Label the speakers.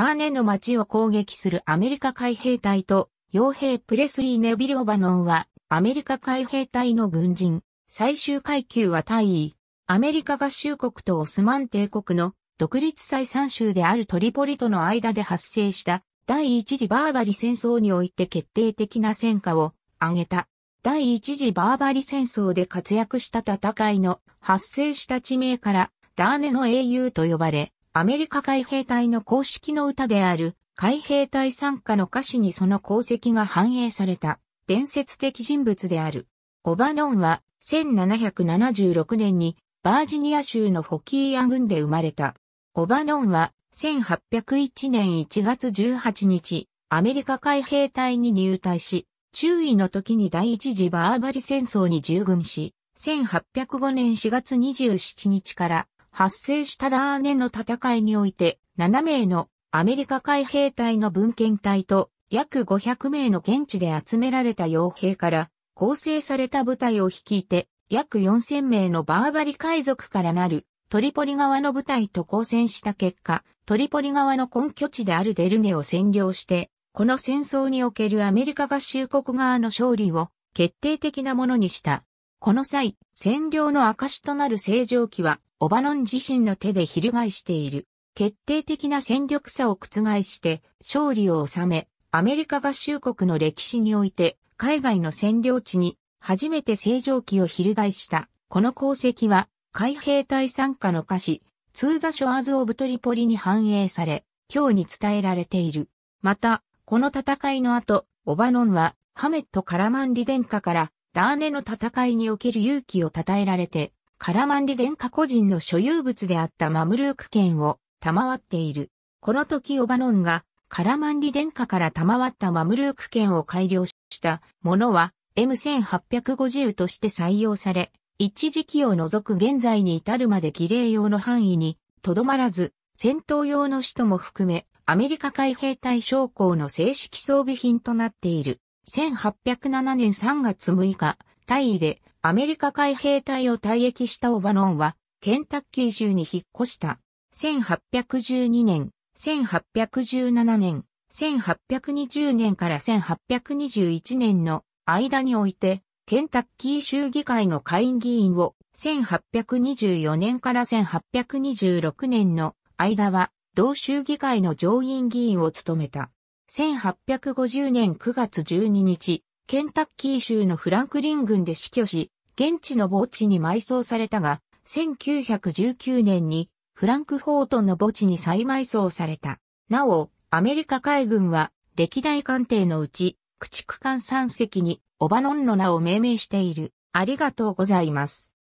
Speaker 1: ダーネの町を攻撃するアメリカ海兵隊と、傭兵プレスリー・ネビル・オバノンは、アメリカ海兵隊の軍人、最終階級は大尉、アメリカ合衆国とオスマン帝国の独立再三州であるトリポリとの間で発生した第一次バーバリ戦争において決定的な戦果を挙げた。第一次バーバリ戦争で活躍した戦いの発生した地名からダーネの英雄と呼ばれ、アメリカ海兵隊の公式の歌である海兵隊参加の歌詞にその功績が反映された伝説的人物である。オバノンは1776年にバージニア州のフォキーヤ郡で生まれた。オバノンは1801年1月18日、アメリカ海兵隊に入隊し、中尉の時に第一次バーバリ戦争に従軍し、1805年4月27日から発生したダーネンの戦いにおいて、7名のアメリカ海兵隊の文献隊と約500名の現地で集められた傭兵から構成された部隊を率いて、約4000名のバーバリ海賊からなるトリポリ側の部隊と交戦した結果、トリポリ側の根拠地であるデルネを占領して、この戦争におけるアメリカ合衆国側の勝利を決定的なものにした。この際、占領の証となる正常期はオバノン自身の手で翻している。決定的な戦力差を覆して勝利を収め、アメリカ合衆国の歴史において海外の占領地に初めて正常期を翻した。この功績は海兵隊参加の歌詞、通座ョアズ・オブ・トリポリに反映され、今日に伝えられている。また、この戦いの後、オバノンはハメット・カラマンリ殿下からダーネの戦いにおける勇気を称えられて、カラマンリ殿下個人の所有物であったマムルーク県を賜っている。この時オバノンがカラマンリ殿下から賜ったマムルーク権を改良したものは M1850 として採用され、一時期を除く現在に至るまで儀礼用の範囲にとどまらず、戦闘用の使途も含め、アメリカ海兵隊将校の正式装備品となっている。1807年3月6日、大尉でアメリカ海兵隊を退役したオバノンは、ケンタッキー州に引っ越した。1812年、1817年、1820年から1821年の間において、ケンタッキー州議会の下院議員を、1824年から1826年の間は、同州議会の上院議員を務めた。1850年9月12日、ケンタッキー州のフランクリン郡で死去し、現地の墓地に埋葬されたが、1919年にフランクフォートの墓地に再埋葬された。なお、アメリカ海軍は歴代艦艇のうち、駆逐艦3隻にオバノンの名を命名している。ありがとうございます。